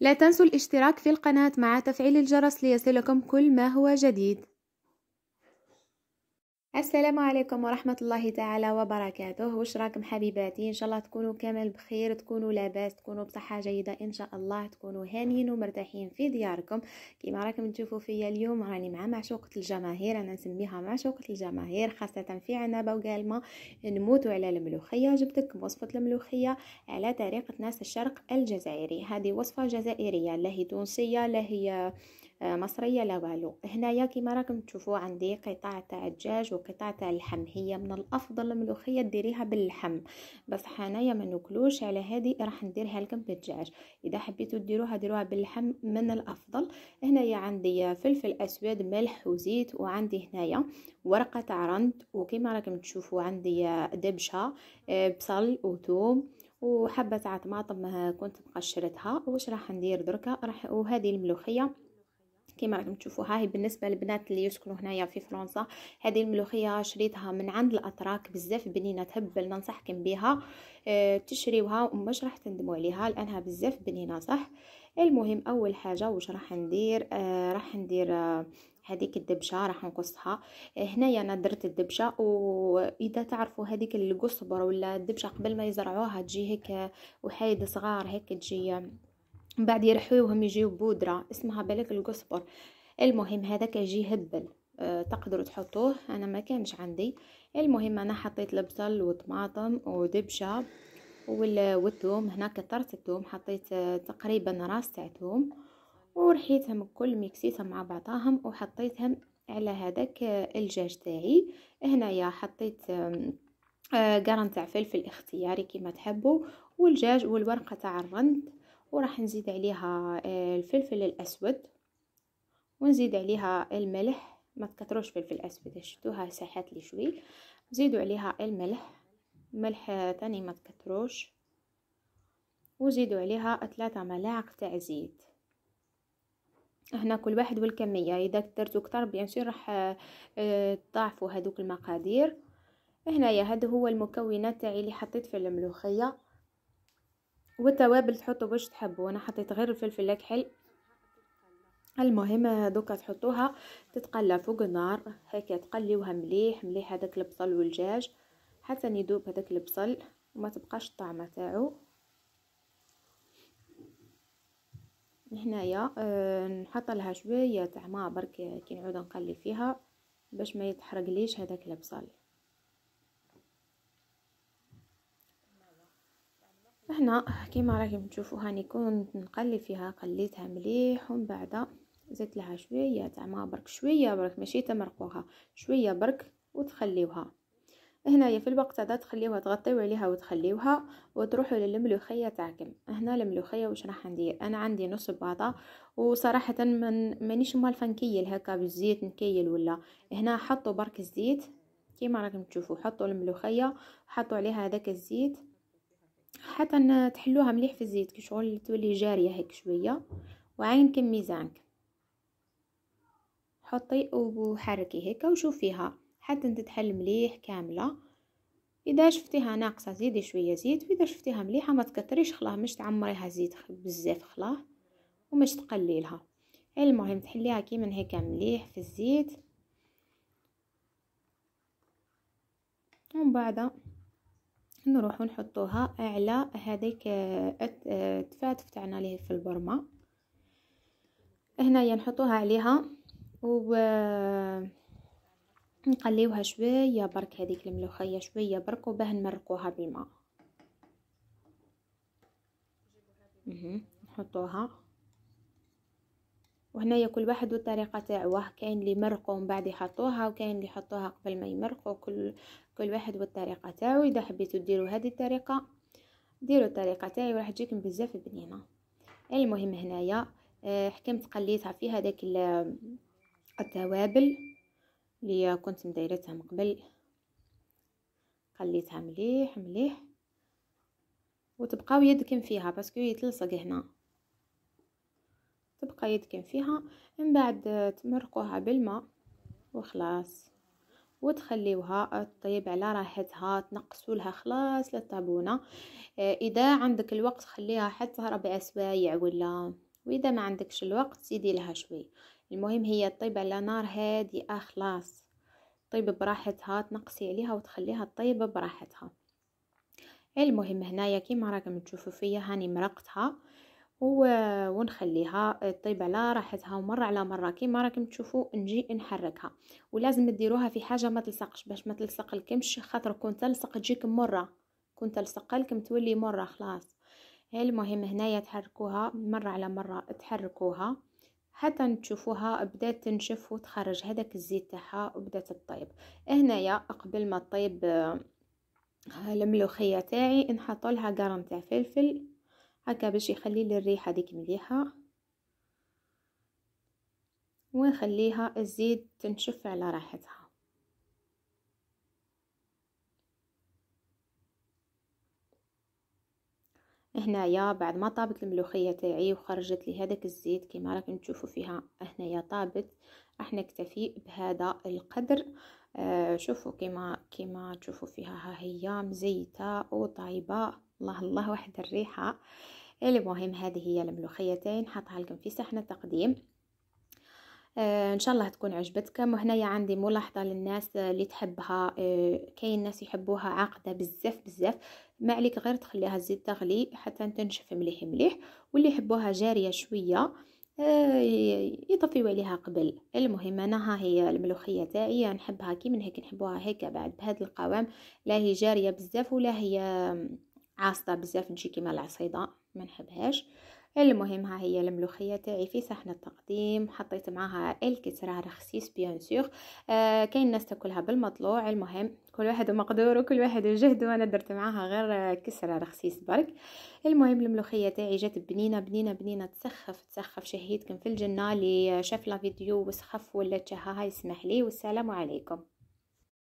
لا تنسوا الاشتراك في القناة مع تفعيل الجرس ليصلكم كل ما هو جديد السلام عليكم ورحمة الله تعالى وبركاته وش راكم حبيباتي ان شاء الله تكونوا كامل بخير تكونوا لاباس تكونوا بصحة جيدة ان شاء الله تكونوا هانيين ومرتاحين في دياركم كما راكم تشوفوا فيا اليوم راني مع معشوقة الجماهير انا نسميها معشوقة الجماهير خاصة في عنابة وقالمة نموتوا على الملوخية جبتلكم وصفة الملوخية على طريقة ناس الشرق الجزائري هذه وصفة جزائرية لا هي تونسية لا هي آه، مصريه لا والو هنايا كيما راكم تشوفوا عندي قطع تاع الدجاج وقطع تاع اللحم هي من الافضل الملوخيه ديريها باللحم بصح انايا ما ناكلوش على هذه راح نديرها لكم بالدجاج اذا حبيتوا ديروها ديروها باللحم من الافضل هنايا عندي فلفل اسود ملح وزيت وعندي هنايا ورقه تاع رند وكيما راكم تشوفوا عندي دبشه آه، بصل وثوم وحبه تاع طماطم كنت مقشرتها واش راح ندير دركا راح وهذه الملوخيه كما راكم تشوفوا ها هي بالنسبه للبنات اللي يسكنوا هنايا في فرنسا هذه الملوخيه شريتها من عند الاتراك بزاف بنينه تهبل ننصحكم بها أه تشريوها ومش راح تندموا عليها لانها بزاف بنينه صح المهم اول حاجه واش راح ندير آه راح ندير آه هذيك الدبشه راح نقصها آه، هنايا انا درت الدبشه واذا تعرفوا هذيك القصبر ولا الدبشه قبل ما يزرعوها تجي هيك وحايد صغار هيك تجي آه، من بعد يرحيوهم يجيو بودره اسمها بالك القصبر المهم هذاك يجي هبل أه تقدروا تحطوه انا ما كانش عندي المهم انا حطيت البصل وطماطم ودبشه والثوم هنا كثرت الثوم حطيت أه، تقريبا راس تاع ثوم ورحيتهم الكل ميكسيتهم مع بعضاهم وحطيتهم على هذاك أه، الجاج تاعي هنايا حطيت أه، قرن تاع فلفل اختياري كما تحبوا والجاج والورقه تاع الرند وراح نزيد عليها آه، الفلفل الأسود ونزيد عليها الملح ما تكتروش فلفل أسود شفتوها ساحات لي شوي زيدوا عليها الملح ملح تاني ما تكتروش وزيدوا عليها ثلاثة ملاعق تاع زيت هنا كل واحد والكميه اذا كثرتوا كتر بيان سور راح آه، تضاعفوا هذوك المقادير هنايا هذا هو المكونات تاعي اللي حطيت في الملوخيه والتوابل تحطوا باش تحبوا انا حطيت غير الفلفل الاكحل المهم دوكا تحطوها تتقلى فوق النار هكا تقليوها مليح مليح هذاك البصل والجاج حتى يذوب هذاك البصل وما تبقاش الطعمه تاعو هنايا أه نحط لها شويه تاع ما برك كي نعود نقلي فيها باش ما يتحرقليش هذاك البصل هنا كيما راكم تشوفوا هاني كنت نقلي فيها قليتها مليح ومن بعد زدت لها شويه تاع ما برك شويه برك ماشي تمرقوها شويه برك وتخليوها هنايا في الوقت هذا تخليوها تغطيو عليها وتخليوها وتروحوا للملوخيه تاعكم هنا الملوخيه واش راح ندير انا عندي نص الباطا وصراحه من مانيش مالفه نكيل هكا بالزيت نكيل ولا هنا حطوا برك الزيت كيما راكم تشوفوا حطوا الملوخيه حطوا عليها هذاك الزيت حتى تحلوها مليح في الزيت كي شغل تولي جاريه هيك شويه وعينك ميزانك حطي وحركي هيك وشوفيها حتى تتحل مليح كامله اذا شفتيها ناقصه زيدي شويه زيت واذا شفتيها مليحه ما تكثريش خلاه مش تعمريها زيت بزاف خلاه ومش تقليلها المهم تحليها كيما هيك مليح في الزيت ومن بعد نروحو نحطوها على هذيك التفاتف تاعنا ليه في البرمه هنايا نحطوها عليها و نقليوها شويه برك هذيك الملوخيه شويه برك وباه نمرقوها بالماء نحطوها وهنايا كل واحد والطريقه تاعوه كاين اللي مرقوا من بعد يحطوها وكاين اللي يحطوها قبل ما يمرقوا كل كل واحد والطريقه تاعو اذا حبيتو ديروا هذه الطريقه ديروا الطريقه تاعي وراح تجيكم بزاف بنينه المهم هنايا آه، حكمت قليتها في هذاك التوابل اللي كنت مدايرتها من قبل قليتها مليح مليح وتبقاو يدكم فيها باسكو يتلصق هنا تبقى يتكن فيها من بعد تمرقوها بالماء وخلاص وتخليوها طيب على راحتها تنقصوا لها خلاص للطابونه آه، اذا عندك الوقت خليها حتى ربع سوايع ولا واذا ما عندكش الوقت زيدي لها شوي المهم هي طيب على نار هادئه خلاص طيب براحتها تنقصي عليها وتخليها طيب براحتها المهم هنايا كيما راكم تشوفوا فيا هاني مرقتها ونخليها طيب على راحتها ومره على مره كيما راكم تشوفوا نجي نحركها ولازم ديروها في حاجه ما تلصقش باش ما تلصق الكمش خاطر كون تلصق تجيك مره كون تلصق لكم تولي مره خلاص المهم هنايا تحركوها مره على مره تحركوها حتى تشوفوها بدات تنشف وتخرج هذاك الزيت تاعها وبدات تطيب هنايا قبل ما تطيب آه، الملوخيه تاعي نحط لها قرن تاع فلفل هكا باش يخلي لي الريحه ديك مليحه ونخليها تزيد تنشف على راحتها هنايا بعد ما طابت الملوخيه تاعي وخرجت لي هذاك الزيت كما راكم تشوفوا فيها هنايا طابت راح نكتفي بهذا القدر آه شوفوا كما كما تشوفوا فيها ها هي مزيته وطايبه الله الله واحد الريحه المهم هذه هي الملوخيه تاعي نحطها لكم في صحن التقديم آه، ان شاء الله تكون عجبتكم وهنايا عندي ملاحظه للناس آه، اللي تحبها آه، كاين ناس يحبوها عاقده بزاف بزاف ما عليك غير تخليها الزيت تغلي حتى تنشف مليح مليح واللي يحبوها جاريه شويه يطفيو عليها قبل المهم انا ها هي الملوخيه تاعي نحبها كي من هيك نحبوها هيك بعد بهذا القوام لا هي جاريه بزاف ولا هي عاصطه بزاف ماشي كيما العصيده ما نحبهاش المهم ها هي الملوخية تاعي في صحن التقديم حطيت معاها الكسرة رخسيس بيان سيغ آه كاين ناس تاكلها بالمطلوع المهم كل واحد مقدور وكل واحد جهد انا درت معاها غير كسرة رخسيس برك المهم الملوخية تاعي جات بنينة بنينة بنينة تسخف تسخف شهيتكم في الجنة اللي شاف لا فيديو وسخف ولا تشهاها يسمح لي والسلام عليكم